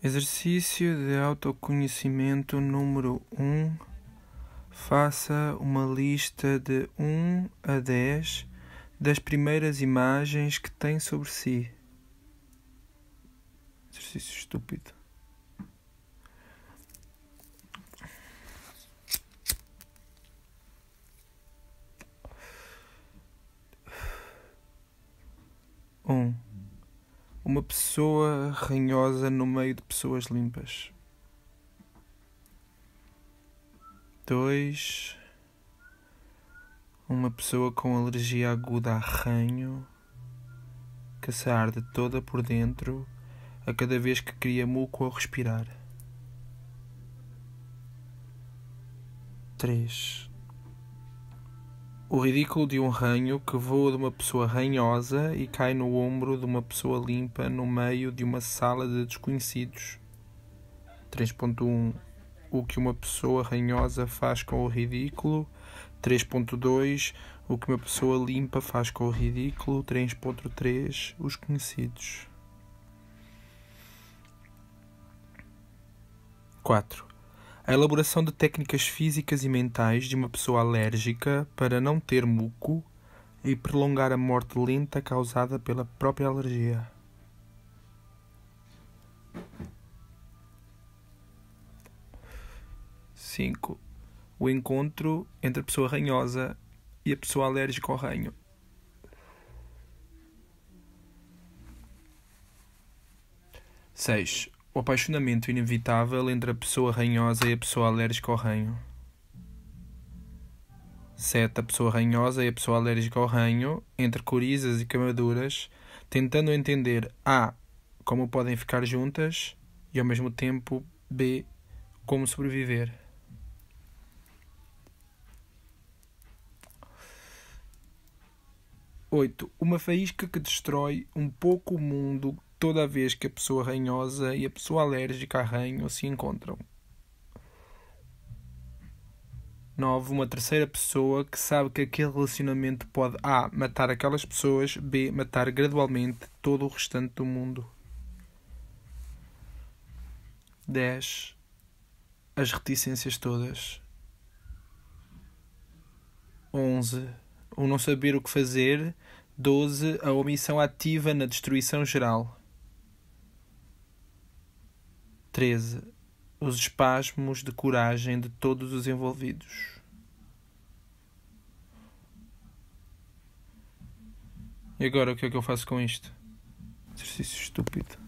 Exercício de autoconhecimento número 1. Faça uma lista de 1 a 10 das primeiras imagens que tem sobre si. Exercício estúpido. Um. Uma pessoa ranhosa no meio de pessoas limpas. Dois. Uma pessoa com alergia aguda a ranho que se arde toda por dentro a cada vez que cria muco ao respirar. 3. O ridículo de um ranho que voa de uma pessoa ranhosa e cai no ombro de uma pessoa limpa no meio de uma sala de desconhecidos. 3.1 O que uma pessoa ranhosa faz com o ridículo. 3.2 O que uma pessoa limpa faz com o ridículo. 3.3 Os conhecidos. 4 a elaboração de técnicas físicas e mentais de uma pessoa alérgica para não ter muco e prolongar a morte lenta causada pela própria alergia. Cinco. O encontro entre a pessoa ranhosa e a pessoa alérgica ao ranho. Seis o apaixonamento inevitável entre a pessoa ranhosa e a pessoa alérgica ao ranho. 7. A pessoa ranhosa e a pessoa alérgica ao ranho, entre corizas e camaduras, tentando entender A. como podem ficar juntas e ao mesmo tempo B. como sobreviver. Oito, uma faísca que destrói um pouco o mundo toda vez que a pessoa ranhosa e a pessoa alérgica a ranho se encontram. 9. Uma terceira pessoa que sabe que aquele relacionamento pode A. matar aquelas pessoas, B. matar gradualmente todo o restante do mundo. 10. As reticências todas. 11. O não saber o que fazer. 12. A omissão ativa na destruição geral. 13. Os espasmos de coragem de todos os envolvidos. E agora o que é que eu faço com isto? Exercício estúpido.